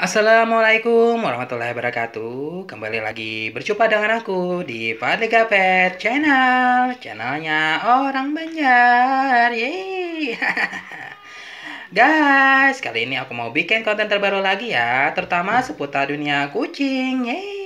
Assalamualaikum warahmatullahi wabarakatuh Kembali lagi berjumpa dengan aku di Fadli Pet Channel Channelnya orang Banjar Guys, kali ini aku mau bikin konten terbaru lagi ya Terutama seputar dunia kucing Yeay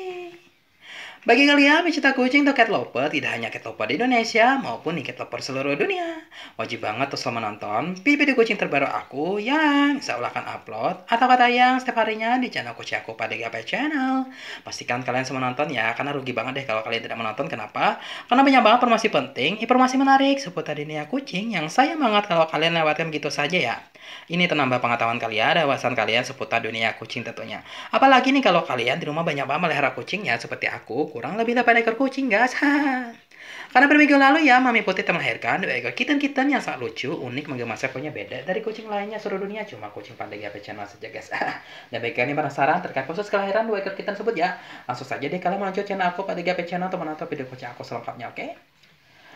bagi kalian pecinta kucing atau cat lover, tidak hanya cat lover di Indonesia maupun cat lover seluruh dunia. Wajib banget terus menonton video kucing terbaru aku yang saya Allah upload atau kata yang setiap harinya di channel kucing aku pada GP Channel. Pastikan kalian semua nonton ya, karena rugi banget deh kalau kalian tidak menonton. Kenapa? Karena banyak banget informasi penting, informasi menarik seputar dunia kucing yang saya banget kalau kalian lewatkan begitu saja ya. Ini menambah pengetahuan kalian, wawasan kalian seputar dunia kucing tentunya. Apalagi nih kalau kalian di rumah banyak banget melihara kucing ya seperti aku, kurang lebih 8 ekor kucing guys. Karena berminggu lalu ya, Mami Putih telah melahirkan dua ekor kitten-kitten yang sangat lucu, unik, menggemaskan punya beda dari kucing lainnya seluruh dunia. Cuma kucing pandai GP ya, Channel saja guys. Dan bagi kalian yang penasaran terkait proses kelahiran dua ekor kitten tersebut ya, langsung saja deh kalian menonton channel aku pada GP Channel untuk menonton video kucing aku selengkapnya, oke? Okay?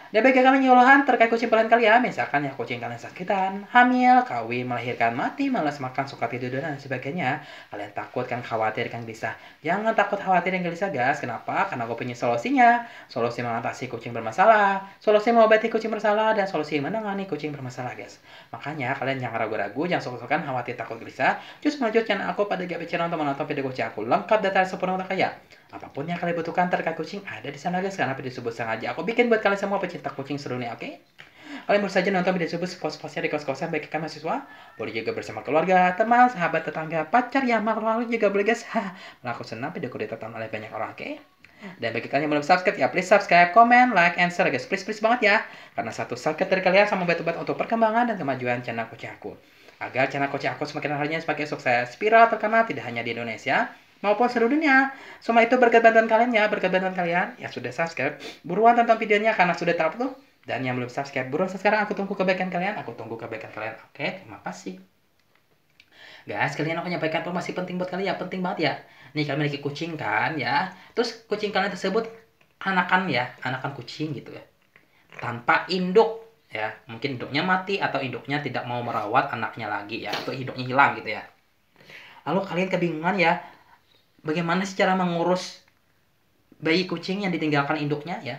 bagi kami nyuluhan terkait kucing kesimpulan kalian, misalkan ya kucing kalian sakitan, hamil, kawin, melahirkan, mati, malas makan, suka tidur, dan sebagainya. Kalian takut kan khawatir kan gelisah. Jangan takut khawatir dan gelisah guys, kenapa? Karena aku punya solusinya. Solusi mengatasi kucing bermasalah, solusi mengobati kucing bermasalah dan solusi menangani kucing bermasalah guys. Makanya kalian jangan ragu-ragu, jangan sok-sokan khawatir takut gelisah. cus melanjutkan aku pada gak bicara untuk menonton video kucing aku lengkap data sepenuhnya kayak. Apapun yang kalian butuhkan terkait kucing ada di sana guys karena video tersebut sengaja aku bikin buat kalian semua pecinta kucing seru nih, oke? Okay? Kalian baru saja nonton video tersebut pos-posnya di kos-kosan baik kalian mahasiswa, boleh juga bersama keluarga, teman, sahabat, tetangga, pacar, yang malu-malu juga boleh guys. Melakukan senam video aku ditonton oleh banyak orang, oke? Okay? Dan bagi kalian yang belum subscribe, ya please subscribe, comment, like, and share guys. Please, please banget ya. Karena satu subscribe dari kalian sama bantu banget untuk perkembangan dan kemajuan channel kucing Aku. Agar channel kucing Aku semakin harinya semakin sukses, spiral terkenal, tidak hanya di Indonesia, maupun seluruh dunia Semua itu berkat bantuan kalian ya, berkat bantuan kalian yang sudah subscribe. Buruan tonton videonya karena sudah terupload. Dan yang belum subscribe, buruan sekarang aku tunggu kebaikan kalian, aku tunggu kebaikan kalian. Oke, terima kasih. Guys, kalian aku nyampaikan informasi penting buat kalian, ya penting banget ya. Nih, kalian memiliki kucing kan ya. Terus kucing kalian tersebut anakan ya, anakan kucing gitu ya. Tanpa induk ya, mungkin induknya mati atau induknya tidak mau merawat anaknya lagi ya, atau induknya hilang gitu ya. Lalu kalian kebingungan ya, bagaimana sih cara mengurus bayi kucing yang ditinggalkan induknya ya.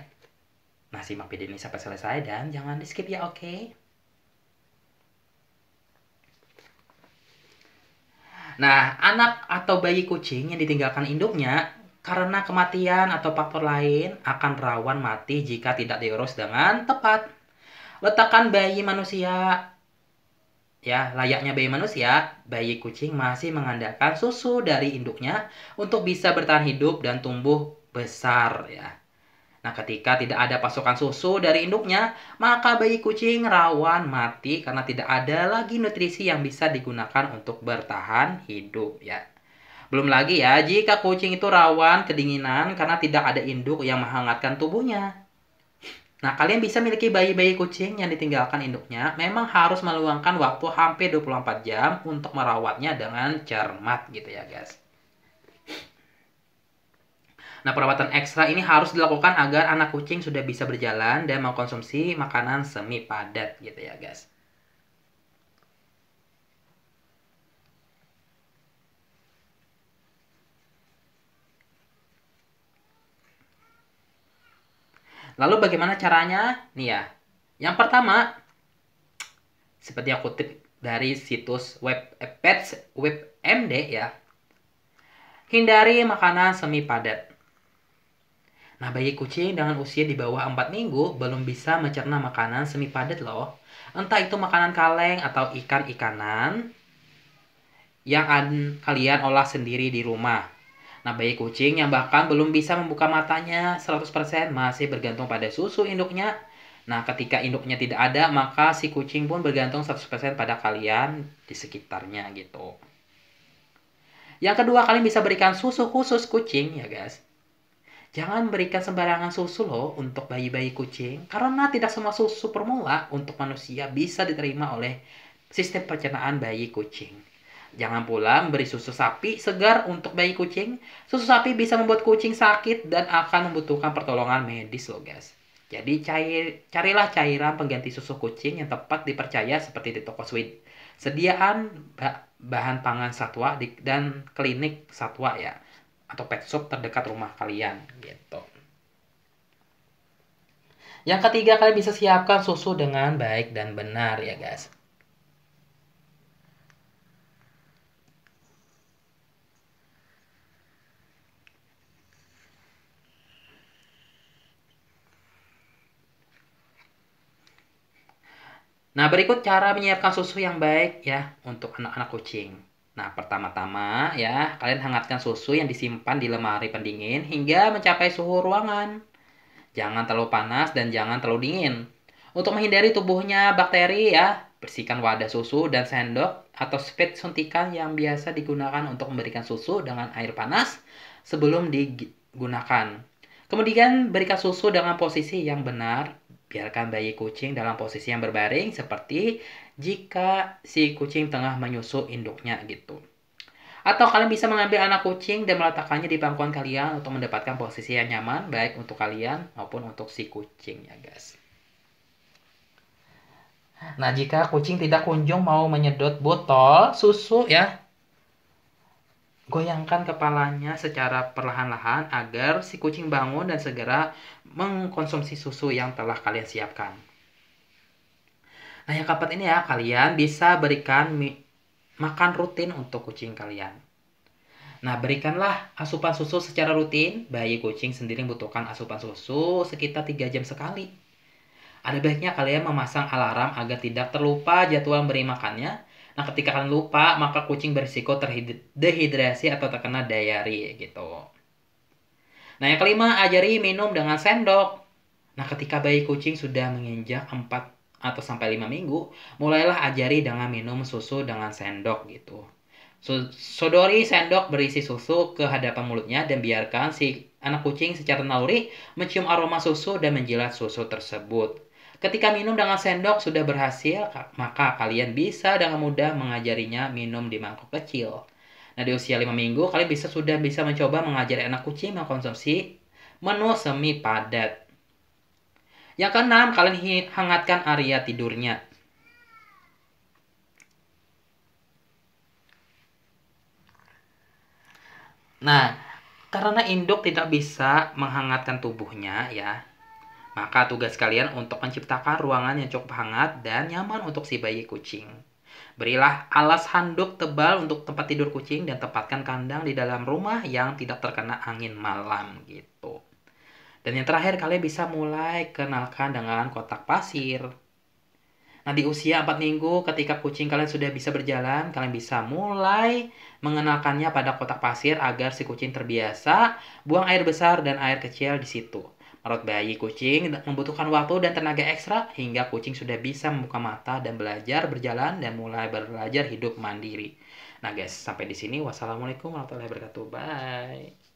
Nah, simak video ini sampai selesai dan jangan di skip ya, oke? Okay? Nah, anak atau bayi kucing yang ditinggalkan induknya karena kematian atau faktor lain akan rawan mati jika tidak diurus dengan tepat. Letakkan bayi manusia Ya, layaknya bayi manusia, bayi kucing masih mengandalkan susu dari induknya untuk bisa bertahan hidup dan tumbuh besar ya. Nah, ketika tidak ada pasokan susu dari induknya, maka bayi kucing rawan mati karena tidak ada lagi nutrisi yang bisa digunakan untuk bertahan hidup ya. Belum lagi ya, jika kucing itu rawan kedinginan karena tidak ada induk yang menghangatkan tubuhnya. Nah, kalian bisa memiliki bayi-bayi kucing yang ditinggalkan induknya memang harus meluangkan waktu hampir 24 jam untuk merawatnya dengan cermat gitu ya, guys. Nah, perawatan ekstra ini harus dilakukan agar anak kucing sudah bisa berjalan dan mengkonsumsi makanan semi padat gitu ya, guys. Lalu bagaimana caranya? Nih ya. Yang pertama, seperti aku kutip dari situs web eh, Pets MD ya. Hindari makanan semi padat. Nah, bayi kucing dengan usia di bawah 4 minggu belum bisa mencerna makanan semi padat loh. Entah itu makanan kaleng atau ikan-ikanan yang kalian olah sendiri di rumah. Nah, bayi kucing yang bahkan belum bisa membuka matanya 100% masih bergantung pada susu induknya. Nah, ketika induknya tidak ada, maka si kucing pun bergantung 100% pada kalian di sekitarnya gitu. Yang kedua, kalian bisa berikan susu khusus kucing ya, guys. Jangan berikan sembarangan susu loh untuk bayi-bayi kucing karena tidak semua susu formula untuk manusia bisa diterima oleh sistem pencernaan bayi kucing. Jangan pula memberi susu sapi segar untuk bayi kucing. Susu sapi bisa membuat kucing sakit dan akan membutuhkan pertolongan medis loh guys. Jadi cair, carilah cairan pengganti susu kucing yang tepat dipercaya seperti di toko sweet. Sediaan bah, bahan pangan satwa di, dan klinik satwa ya atau pet shop terdekat rumah kalian gitu. Yang ketiga, kalian bisa siapkan susu dengan baik dan benar ya guys. Nah, berikut cara menyiapkan susu yang baik ya untuk anak-anak kucing. Nah, pertama-tama ya, kalian hangatkan susu yang disimpan di lemari pendingin hingga mencapai suhu ruangan. Jangan terlalu panas dan jangan terlalu dingin. Untuk menghindari tubuhnya bakteri ya, bersihkan wadah susu dan sendok atau spit suntikan yang biasa digunakan untuk memberikan susu dengan air panas sebelum digunakan. Kemudian berikan susu dengan posisi yang benar Biarkan bayi kucing dalam posisi yang berbaring seperti jika si kucing tengah menyusu induknya gitu. Atau kalian bisa mengambil anak kucing dan meletakkannya di pangkuan kalian untuk mendapatkan posisi yang nyaman baik untuk kalian maupun untuk si kucing ya guys. Nah, jika kucing tidak kunjung mau menyedot botol susu ya, Goyangkan kepalanya secara perlahan-lahan agar si kucing bangun dan segera mengkonsumsi susu yang telah kalian siapkan. Nah, yang keempat ini ya, kalian bisa berikan makan rutin untuk kucing kalian. Nah, berikanlah asupan susu secara rutin. Bayi kucing sendiri membutuhkan asupan susu sekitar 3 jam sekali. Ada baiknya kalian memasang alarm agar tidak terlupa jadwal beri makannya Nah, ketika kalian lupa, maka kucing berisiko terdehidrasi atau terkena diare gitu. Nah, yang kelima, ajari minum dengan sendok. Nah, ketika bayi kucing sudah menginjak 4 atau sampai 5 minggu, mulailah ajari dengan minum susu dengan sendok gitu. Sodori sendok berisi susu ke hadapan mulutnya dan biarkan si anak kucing secara naluri mencium aroma susu dan menjilat susu tersebut. Ketika minum dengan sendok sudah berhasil, maka kalian bisa dengan mudah mengajarinya minum di mangkuk kecil. Nah, di usia 5 minggu, kalian bisa sudah bisa mencoba mengajari anak kucing mengkonsumsi menu semi padat. Yang keenam, kalian hangatkan area tidurnya. Nah, karena induk tidak bisa menghangatkan tubuhnya ya, maka tugas kalian untuk menciptakan ruangan yang cukup hangat dan nyaman untuk si bayi kucing. Berilah alas handuk tebal untuk tempat tidur kucing dan tempatkan kandang di dalam rumah yang tidak terkena angin malam gitu. Dan yang terakhir kalian bisa mulai kenalkan dengan kotak pasir. Nah di usia 4 minggu ketika kucing kalian sudah bisa berjalan, kalian bisa mulai mengenalkannya pada kotak pasir agar si kucing terbiasa buang air besar dan air kecil di situ. Menurut bayi, kucing membutuhkan waktu dan tenaga ekstra hingga kucing sudah bisa membuka mata dan belajar berjalan dan mulai belajar hidup mandiri. Nah guys, sampai di sini. Wassalamualaikum warahmatullahi wabarakatuh. Bye.